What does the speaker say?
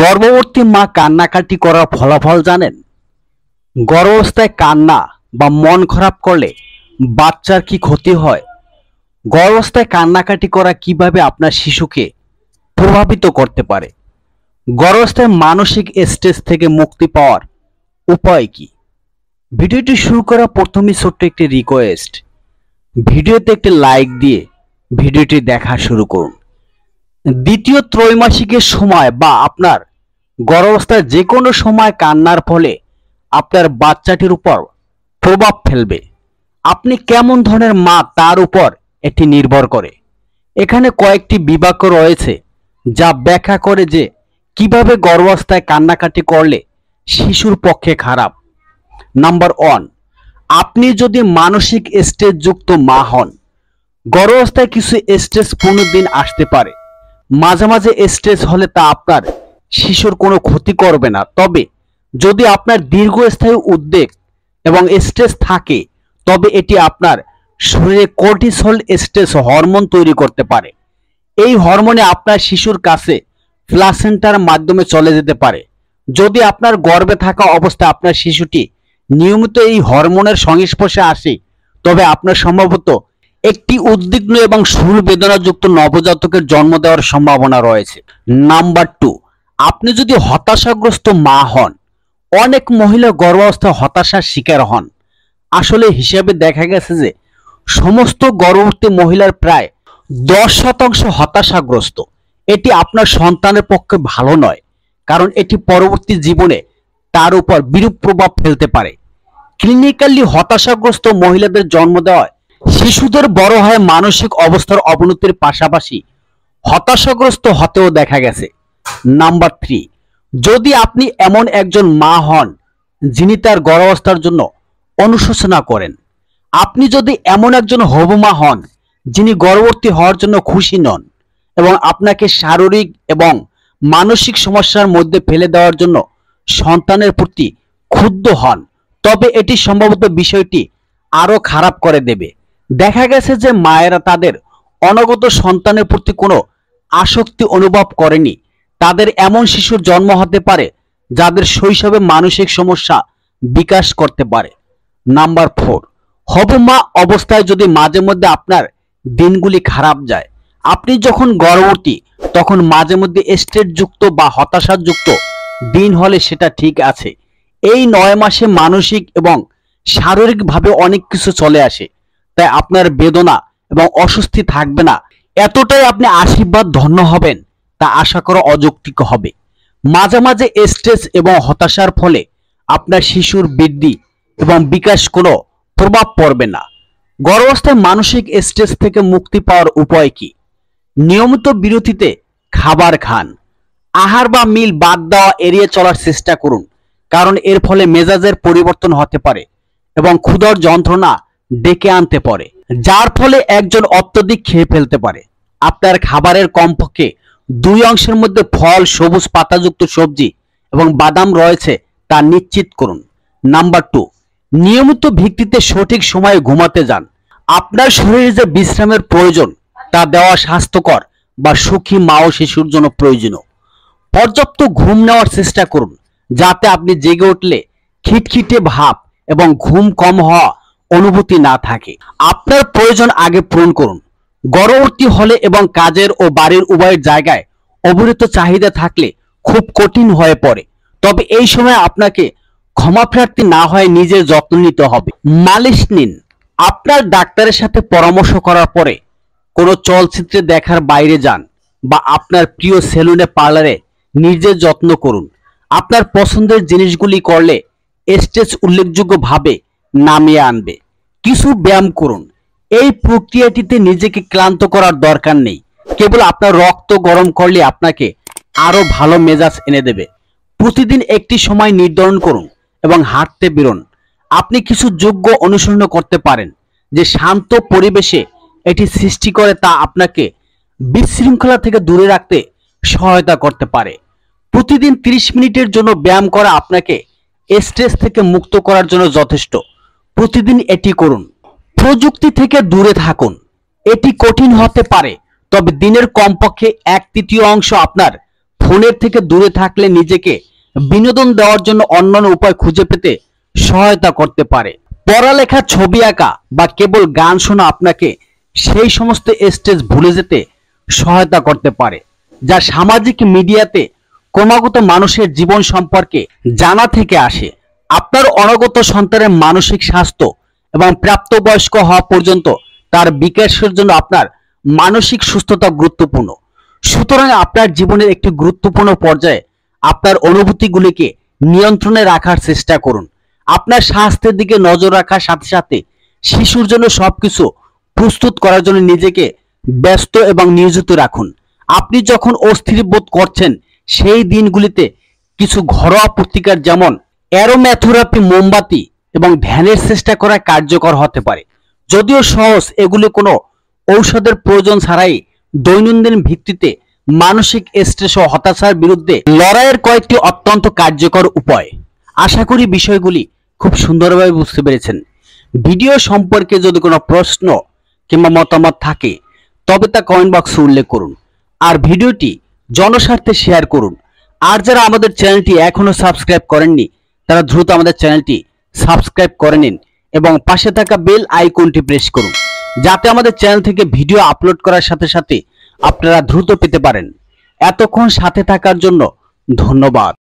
গর্ভবতী মা কান্নাকাটি করার ফলাফল জানেন গর্ভাবস্থায় কান্না বা মন খারাপ করলে বাচ্চার কি ক্ষতি হয় গর্ভাবস্থায় কান্নাকাটি করা কিভাবে আপনার শিশুকে প্রভাবিত করতে পারে গর্ভাবস্থায় মানসিক স্ট্রেস থেকে মুক্তি পাওয়ার উপায় কি ভিডিওটি শুরু করা প্রথমেই ছোট্ট একটি রিকোয়েস্ট ভিডিওতে একটি লাইক দিয়ে ভিডিওটি দেখা শুরু করুন দ্বিতীয় ত্রৈমাসিকের সময় বা আপনার গর্ভাবস্থায় যে কোনো সময় কান্নার ফলে আপনার বাচ্চাটির উপর প্রভাব ফেলবে আপনি কেমন ধরনের মা তার উপর এটি নির্ভর করে এখানে কয়েকটি বিবাক্য রয়েছে যা ব্যাখ্যা করে যে কিভাবে গর্ভাবস্থায় কান্নাকাটি করলে শিশুর পক্ষে খারাপ নাম্বার ওয়ান আপনি যদি মানসিক যুক্ত মা হন গর্ভাবস্থায় কিছু স্ট্রেস পনেরো দিন আসতে পারে মাঝে মাঝে স্ট্রেস হলে তা আপনার শিশুর কোনো ক্ষতি করবে না তবে যদি আপনার দীর্ঘস্থায়ী উদ্বেগ এবং স্ট্রেস থাকে তবে এটি আপনার শরীরে কর্টিসল স্ট্রেস হরমোন তৈরি করতে পারে এই হরমোনে আপনার শিশুর কাছে প্লাসেন্টার মাধ্যমে চলে যেতে পারে যদি আপনার গর্বে থাকা অবস্থায় আপনার শিশুটি নিয়মিত এই হরমোনের সংস্পর্শে আসে তবে আপনার সম্ভবত একটি উদ্বিগ্ন এবং সুর বেদনাযুক্ত নবজাতকের জন্ম দেওয়ার সম্ভাবনা রয়েছে নাম্বার টু আপনি যদি হতাশাগ্রস্ত মা হন অনেক মহিলা গর্ভাবস্থায় হতাশার শিকার হন আসলে হিসাবে দেখা গেছে যে সমস্ত গর্ভবতী মহিলার প্রায় দশ শতাংশ হতাশাগ্রস্ত এটি আপনার সন্তানের পক্ষে ভালো নয় কারণ এটি পরবর্তী জীবনে তার উপর বিরূপ প্রভাব ফেলতে পারে ক্লিনিক্যালি হতাশাগ্রস্ত মহিলাদের জন্ম দেওয়ায় শিশুদের বড় হয় মানসিক অবস্থার অবনতির পাশাপাশি হতাশাগ্রস্ত হতেও দেখা গেছে নাম্বার থ্রি যদি আপনি এমন একজন মা হন যিনি তার গর্ভাবস্থার জন্য অনুশোচনা করেন আপনি যদি এমন একজন হবমা হন যিনি গর্ভবতী হওয়ার জন্য খুশি নন এবং আপনাকে শারীরিক এবং মানসিক সমস্যার মধ্যে ফেলে দেওয়ার জন্য সন্তানের প্রতি ক্ষুব্ধ হন তবে এটি সম্ভবত বিষয়টি আরও খারাপ করে দেবে দেখা গেছে যে মায়েরা তাদের অনগত সন্তানের প্রতি কোনো আসক্তি অনুভব করেনি তাদের এমন শিশুর জন্ম হতে পারে যাদের শৈশবে মানসিক সমস্যা বিকাশ করতে পারে নাম্বার ফোর হবমা অবস্থায় যদি মাঝে মধ্যে আপনার দিনগুলি খারাপ যায় আপনি যখন গর্ভবতী তখন মাঝে মধ্যে স্টেটযুক্ত বা হতাশাযুক্ত দিন হলে সেটা ঠিক আছে এই নয় মাসে মানসিক এবং শারীরিকভাবে অনেক কিছু চলে আসে তাই আপনার বেদনা এবং অস্বস্তি থাকবে না এতটাই আপনি আশীর্বাদ ধন্য হবেন তা আশা করা অযৌক্তিক হবে মাঝে মাঝে স্ট্রেস এবং হতাশার ফলে আপনার শিশুর বৃদ্ধি এবং বিকাশ কোনো প্রভাব পড়বে না গর্ভাবস্থায় মানসিক স্ট্রেস থেকে মুক্তি পাওয়ার উপায় কি নিয়মিত বিরতিতে খাবার খান আহার বা মিল বাদ দেওয়া এড়িয়ে চলার চেষ্টা করুন কারণ এর ফলে মেজাজের পরিবর্তন হতে পারে এবং ক্ষুদর যন্ত্রণা ডেকে আনতে পারে যার ফলে একজন অত্যধিক খেয়ে ফেলতে পারে আপনার খাবারের কমপক্ষে দুই অংশের মধ্যে ফল সবুজ পাতাযুক্ত সবজি এবং বাদাম রয়েছে তা নিশ্চিত করুন নাম্বার টু নিয়মিত ভিত্তিতে সঠিক সময়ে ঘুমাতে যান আপনার শরীরে যে বিশ্রামের প্রয়োজন তা দেওয়া স্বাস্থ্যকর বা সুখী মা ও শিশুর জন্য প্রয়োজনীয় পর্যাপ্ত ঘুম নেওয়ার চেষ্টা করুন যাতে আপনি জেগে উঠলে খিটখিটে ভাব এবং ঘুম কম হওয়া অনুভূতি না থাকে আপনার প্রয়োজন আগে পূরণ করুন গড়বর্তী হলে এবং কাজের ও বাড়ির উভয়ের জায়গায় অবহৃত চাহিদা থাকলে খুব কঠিন হয়ে পড়ে তবে এই সময় আপনাকে ক্ষমা প্রার্থী না হয়ে নিজের যত্ন নিতে হবে মালিশ নিন আপনার ডাক্তারের সাথে পরামর্শ করার পরে কোনো চলচ্চিত্রে দেখার বাইরে যান বা আপনার প্রিয় সেলুনে পার্লারে নিজের যত্ন করুন আপনার পছন্দের জিনিসগুলি করলে স্টেজ উল্লেখযোগ্যভাবে নামিয়ে আনবে কিছু ব্যায়াম করুন এই প্রক্রিয়াটিতে নিজেকে ক্লান্ত করার দরকার নেই কেবল আপনার রক্ত গরম করলে আপনাকে আরও ভালো মেজাজ এনে দেবে প্রতিদিন একটি সময় নির্ধারণ করুন এবং হাঁটতে বেরোন আপনি কিছু যোগ্য অনুসরণ করতে পারেন যে শান্ত পরিবেশে এটি সৃষ্টি করে তা আপনাকে বিশৃঙ্খলা থেকে দূরে রাখতে সহায়তা করতে পারে প্রতিদিন 30 মিনিটের জন্য ব্যায়াম করা আপনাকে স্ট্রেস থেকে মুক্ত করার জন্য যথেষ্ট প্রতিদিন এটি করুন প্রযুক্তি থেকে দূরে থাকুন এটি কঠিন হতে পারে তবে দিনের কমপক্ষে এক তৃতীয় অংশ আপনার ফোনের থেকে দূরে থাকলে নিজেকে বিনোদন দেওয়ার জন্য অন্যান্য উপায় খুঁজে পেতে সহায়তা করতে পারে পড়ালেখা ছবি আঁকা বা কেবল গান শোনা আপনাকে সেই সমস্ত স্টেজ ভুলে যেতে সহায়তা করতে পারে যা সামাজিক মিডিয়াতে ক্রমাগত মানুষের জীবন সম্পর্কে জানা থেকে আসে আপনার অনাগত সন্তানের মানসিক স্বাস্থ্য এবং প্রাপ্তবয়স্ক হওয়া পর্যন্ত তার বিকাশের জন্য আপনার মানসিক সুস্থতা গুরুত্বপূর্ণ সুতরাং আপনার জীবনের একটি গুরুত্বপূর্ণ পর্যায়ে আপনার অনুভূতিগুলিকে নিয়ন্ত্রণে রাখার চেষ্টা করুন আপনার স্বাস্থ্যের দিকে নজর রাখার সাথে সাথে শিশুর জন্য সবকিছু প্রস্তুত করার জন্য নিজেকে ব্যস্ত এবং নিয়োজিত রাখুন আপনি যখন অস্থির বোধ করছেন সেই দিনগুলিতে কিছু ঘরোয়া প্রতিকার যেমন অ্যারোম্যাথোরাপি মোমবাতি এবং ধ্যানের চেষ্টা করা কার্যকর হতে পারে যদিও সহজ এগুলি কোনো ঔষধের প্রয়োজন ছাড়াই দৈনন্দিন ভিত্তিতে মানসিক স্ট্রেস ও হতাশার বিরুদ্ধে লড়াইয়ের কয়েকটি অত্যন্ত কার্যকর উপায় আশা করি বিষয়গুলি খুব সুন্দরভাবে বুঝতে পেরেছেন ভিডিও সম্পর্কে যদি কোনো প্রশ্ন কিংবা মতামত থাকে তবে তা কমেন্ট বক্সে উল্লেখ করুন আর ভিডিওটি জনস্বার্থে শেয়ার করুন আর যারা আমাদের চ্যানেলটি এখনও সাবস্ক্রাইব করেননি তারা দ্রুত আমাদের চ্যানেলটি সাবস্ক্রাইব করে নিন এবং পাশে থাকা বেল আইকনটি প্রেস করুন যাতে আমাদের চ্যানেল থেকে ভিডিও আপলোড করার সাথে সাথে আপনারা দ্রুত পেতে পারেন এতক্ষণ সাথে থাকার জন্য ধন্যবাদ